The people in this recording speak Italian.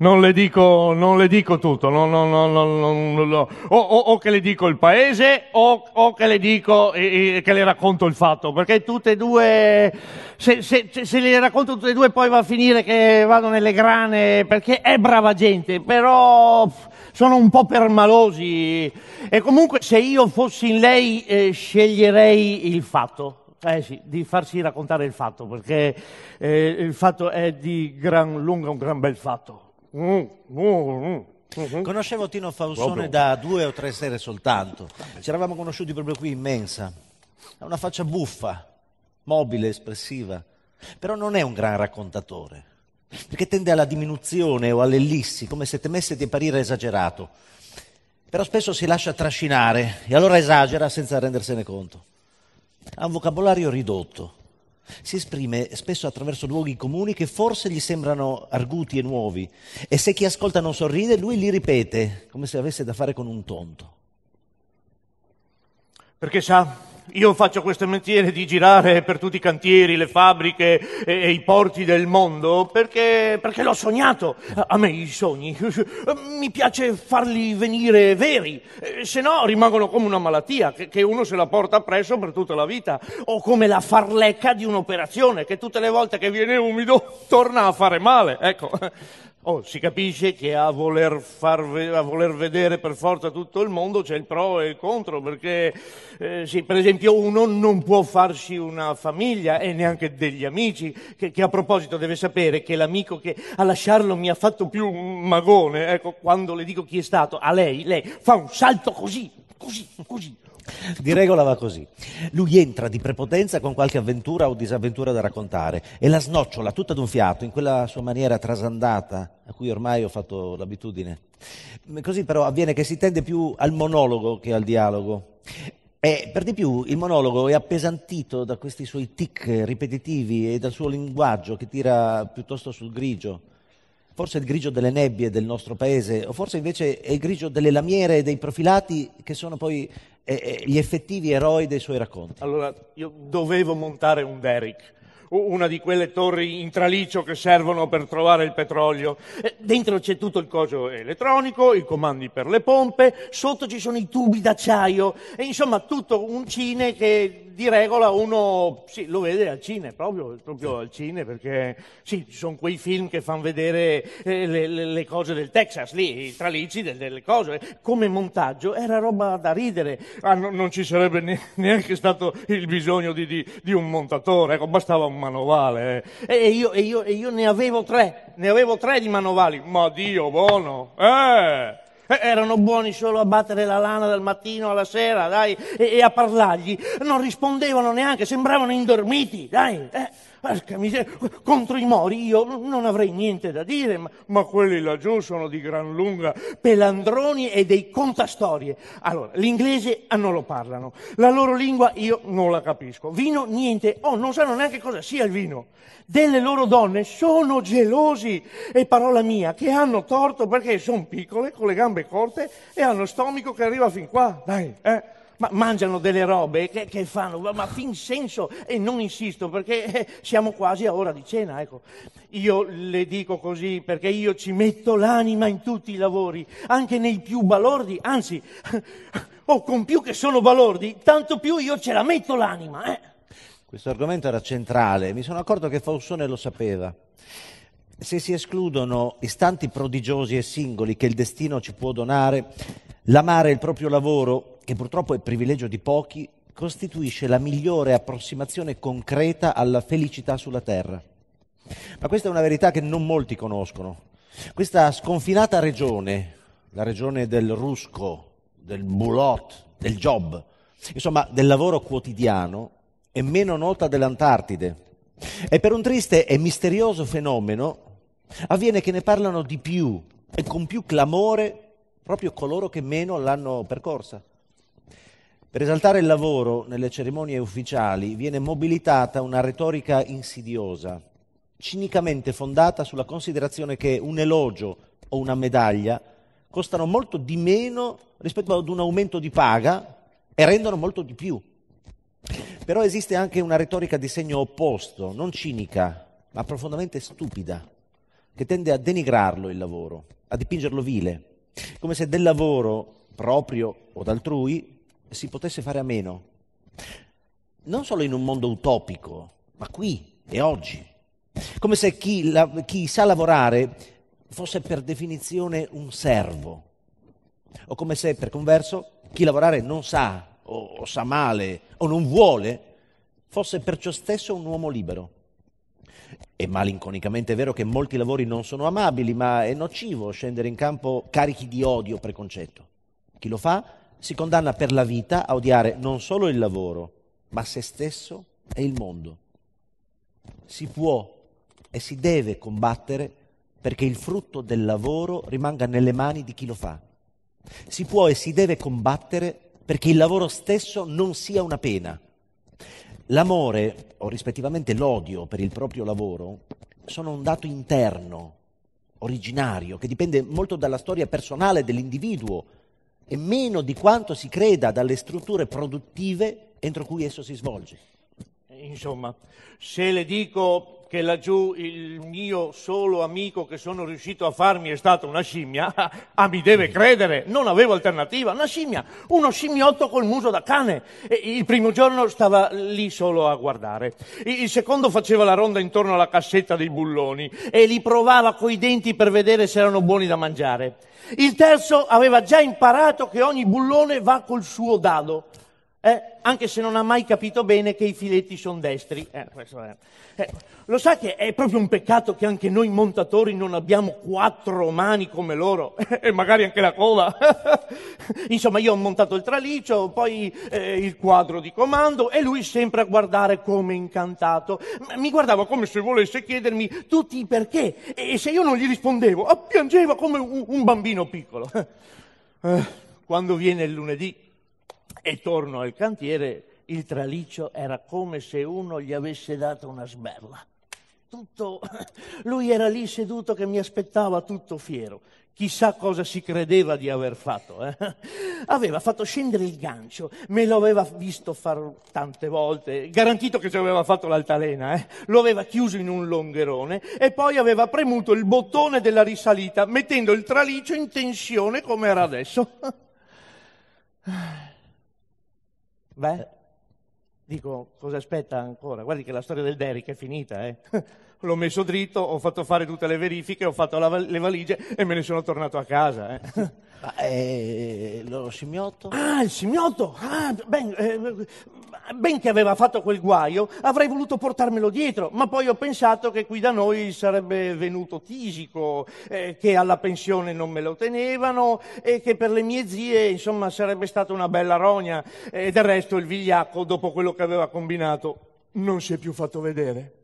Non le dico, non le dico tutto, no, no, no, no, no, O, o, o che le dico il paese o, o che le dico e, e, che le racconto il fatto, perché tutte e due, se, se, se, le racconto tutte e due poi va a finire che vado nelle grane, perché è brava gente, però sono un po' permalosi. E comunque se io fossi in lei eh, sceglierei il fatto. Eh sì, di farsi raccontare il fatto, perché eh, il fatto è di gran lunga un gran bel fatto. Mm, mm, mm, Conoscevo Tino Faussone da due o tre sere soltanto. Ci eravamo conosciuti proprio qui in mensa. Ha una faccia buffa, mobile, espressiva, però non è un gran raccontatore, perché tende alla diminuzione o all'ellissi, come se temesse di apparire esagerato. Però spesso si lascia trascinare e allora esagera senza rendersene conto. Ha un vocabolario ridotto, si esprime spesso attraverso luoghi comuni che forse gli sembrano arguti e nuovi e se chi ascolta non sorride, lui li ripete come se avesse da fare con un tonto. Perché sa, io faccio questo mestiere di girare per tutti i cantieri, le fabbriche e, e i porti del mondo perché, perché l'ho sognato. A, me i sogni mi piace farli venire veri, eh, se no rimangono come una malattia che, che, uno se la porta appresso per tutta la vita o come la farlecca di un'operazione che tutte le volte che viene umido torna a fare male. Ecco, Oh, si capisce che a voler, far, a voler, vedere per forza tutto il mondo c'è il pro e il contro, perché eh, sì, per esempio uno non può farsi una famiglia e neanche degli amici, che, che a proposito deve sapere che l'amico che a lasciarlo mi ha fatto più un magone, ecco, quando le dico chi è stato, a lei, lei fa un salto così, così, così, Di regola va così. Lui entra di prepotenza con qualche avventura o disavventura da raccontare e la snocciola tutta d'un fiato in quella sua maniera trasandata a cui ormai ho fatto l'abitudine. Così però avviene che si tende più al monologo che al dialogo. E per di più il monologo è appesantito da questi suoi tic ripetitivi e dal suo linguaggio che tira piuttosto sul grigio. Forse è il grigio delle nebbie del nostro paese, o forse invece è il grigio delle lamiere e dei profilati che sono poi eh, eh gli effettivi eroi dei suoi racconti. Allora, io dovevo montare un derrick una di quelle torri in traliccio che servono per trovare il petrolio. Dentro c'è tutto il coso elettronico, i comandi per le pompe, sotto ci sono i tubi d'acciaio e insomma tutto un cine che di regola uno sì, lo vede al cinema, proprio, proprio, al cinema, perché sì, ci sono quei film che fanno vedere eh, le, le, cose del Texas, lì, i tralicci delle, delle cose, come montaggio era roba da ridere, ah, no, non ci sarebbe neanche stato il bisogno di, di, di, un montatore, ecco, bastava un manovale. Eh. E, io, e, io, e io ne avevo tre, ne avevo tre di manovali, ma Dio buono, eh! Eh, erano buoni solo a battere la lana dal mattino alla sera, dai, e, e a parlargli. Non rispondevano neanche, sembravano indormiti, dai. Eh, porca miseria, contro i mori io non avrei niente da dire, ma, ma quelli laggiù sono di gran lunga pelandroni e dei contastorie. Allora, l'inglese non lo parlano, la loro lingua io non la capisco. Vino niente, oh, non sanno neanche cosa sia il vino. Delle loro donne sono gelosi, e parola mia, che hanno torto perché sono piccole, con le gambe gambe corte e hanno stomaco che arriva fin qua, dai, eh? Ma mangiano delle robe che, che fanno, ma fin senso, e non insisto perché eh, siamo quasi a ora di cena, ecco. Io le dico così perché io ci metto l'anima in tutti i lavori, anche nei più balordi, anzi, o con più che sono balordi, tanto più io ce la metto l'anima, eh. Questo argomento era centrale, mi sono accorto che Faussone lo sapeva se si escludono istanti prodigiosi e singoli che il destino ci può donare, l'amare il proprio lavoro, che purtroppo è privilegio di pochi, costituisce la migliore approssimazione concreta alla felicità sulla terra. Ma questa è una verità che non molti conoscono. Questa sconfinata regione, la regione del rusco, del boulot, del job, insomma del lavoro quotidiano, è meno nota dell'Antartide. E per un triste e misterioso fenomeno Avviene che ne parlano di più e con più clamore proprio coloro che meno l'hanno percorsa. Per esaltare il lavoro nelle cerimonie ufficiali viene mobilitata una retorica insidiosa, cinicamente fondata sulla considerazione che un elogio o una medaglia costano molto di meno rispetto ad un aumento di paga e rendono molto di più. Però esiste anche una retorica di segno opposto, non cinica, ma profondamente stupida, che tende a denigrarlo il lavoro, a dipingerlo vile, come se del lavoro proprio o d'altrui si potesse fare a meno. Non solo in un mondo utopico, ma qui e oggi. Come se chi, la, chi sa lavorare fosse per definizione un servo, o come se per converso chi lavorare non sa o, o sa male o non vuole fosse perciò stesso un uomo libero. È malinconicamente vero che molti lavori non sono amabili, ma è nocivo scendere in campo carichi di odio preconcetto. Chi lo fa si condanna per la vita a odiare non solo il lavoro, ma se stesso e il mondo. Si può e si deve combattere perché il frutto del lavoro rimanga nelle mani di chi lo fa. Si può e si deve combattere perché il lavoro stesso non sia una pena L'amore o rispettivamente l'odio per il proprio lavoro sono un dato interno, originario, che dipende molto dalla storia personale dell'individuo e meno di quanto si creda dalle strutture produttive entro cui esso si svolge insomma, se le dico che laggiù il mio solo amico che sono riuscito a farmi è stata una scimmia, ah, mi deve credere, non avevo alternativa, una scimmia, uno scimmiotto col muso da cane. il primo giorno stava lì solo a guardare, il secondo faceva la ronda intorno alla cassetta dei bulloni e li provava coi denti per vedere se erano buoni da mangiare. Il terzo aveva già imparato che ogni bullone va col suo dado eh, anche se non ha mai capito bene che i filetti sono destri. Eh, eh, lo sa che è proprio un peccato che anche noi montatori non abbiamo quattro mani come loro, e magari anche la coda. Insomma, io ho montato il traliccio, poi eh, il quadro di comando, e lui sempre a guardare come incantato. Mi guardava come se volesse chiedermi tutti i perché, e se io non gli rispondevo, oh, piangeva come un, un bambino piccolo. Eh, quando viene il lunedì, e torno al cantiere, il traliccio era come se uno gli avesse dato una sberla. Tutto, lui era lì seduto che mi aspettava tutto fiero. Chissà cosa si credeva di aver fatto. Eh? Aveva fatto scendere il gancio, me lo aveva visto fare tante volte, garantito che ci aveva fatto l'altalena, eh? lo aveva chiuso in un longherone e poi aveva premuto il bottone della risalita, mettendo il traliccio in tensione come era adesso. Beh, eh. dico, cosa aspetta ancora? Guardi che la storia del Derrick è finita, eh. L'ho messo dritto, ho fatto fare tutte le verifiche, ho fatto la, le valigie e me ne sono tornato a casa, eh. Ma, eh, lo scimmiotto? Ah, il scimmiotto! Ah, ben, eh, benché aveva fatto quel guaio, avrei voluto portarmelo dietro, ma poi ho pensato che qui da noi sarebbe venuto Tisico, eh, che alla pensione non me lo tenevano e che per le mie zie, insomma, sarebbe stata una bella rogna. E del resto il vigliacco, dopo quello che aveva combinato, non si è più fatto vedere.